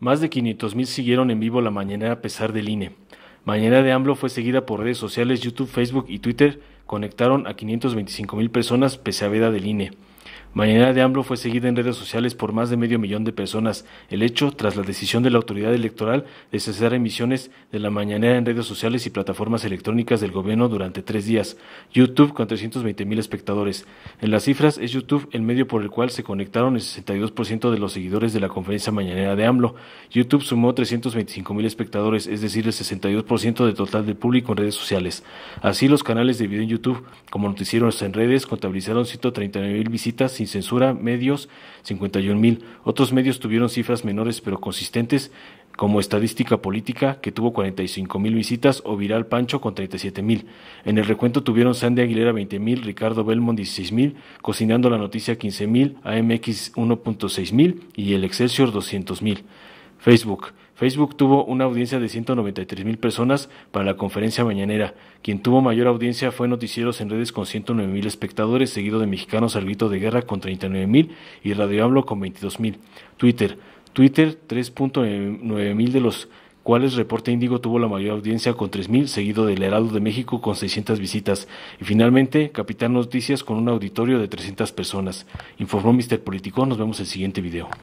Más de 500.000 siguieron en vivo la mañanera a pesar del INE. Mañana de AMLO fue seguida por redes sociales, YouTube, Facebook y Twitter. Conectaron a 525.000 personas pese a veda del INE. Mañanera de AMLO fue seguida en redes sociales por más de medio millón de personas. El hecho tras la decisión de la autoridad electoral de cesar emisiones de la mañanera en redes sociales y plataformas electrónicas del gobierno durante tres días. YouTube con 320 mil espectadores. En las cifras es YouTube el medio por el cual se conectaron el 62% de los seguidores de la conferencia mañanera de AMLO. YouTube sumó 325 mil espectadores, es decir, el 62% del total del público en redes sociales. Así los canales de video en YouTube, como noticieros en redes, contabilizaron 139 mil visitas sin censura medios 51 mil. Otros medios tuvieron cifras menores pero consistentes como Estadística Política, que tuvo 45 mil visitas, o Viral Pancho con 37 mil. En el recuento tuvieron Sandy Aguilera 20 mil, Ricardo Belmont 16 mil, Cocinando la Noticia 15 mil, AMX 1.6 mil y El Excelsior 200 mil. Facebook. Facebook tuvo una audiencia de 193 mil personas para la conferencia mañanera. Quien tuvo mayor audiencia fue Noticieros en redes con 109 mil espectadores, seguido de Mexicanos al grito de guerra con 39 mil y Radio Hablo con 22 mil. Twitter. Twitter, 3.9 mil de los cuales Reporte Índigo tuvo la mayor audiencia con mil, seguido del Heraldo de México con 600 visitas. Y finalmente, Capitán Noticias con un auditorio de 300 personas. Informó Mister Político, nos vemos en el siguiente video.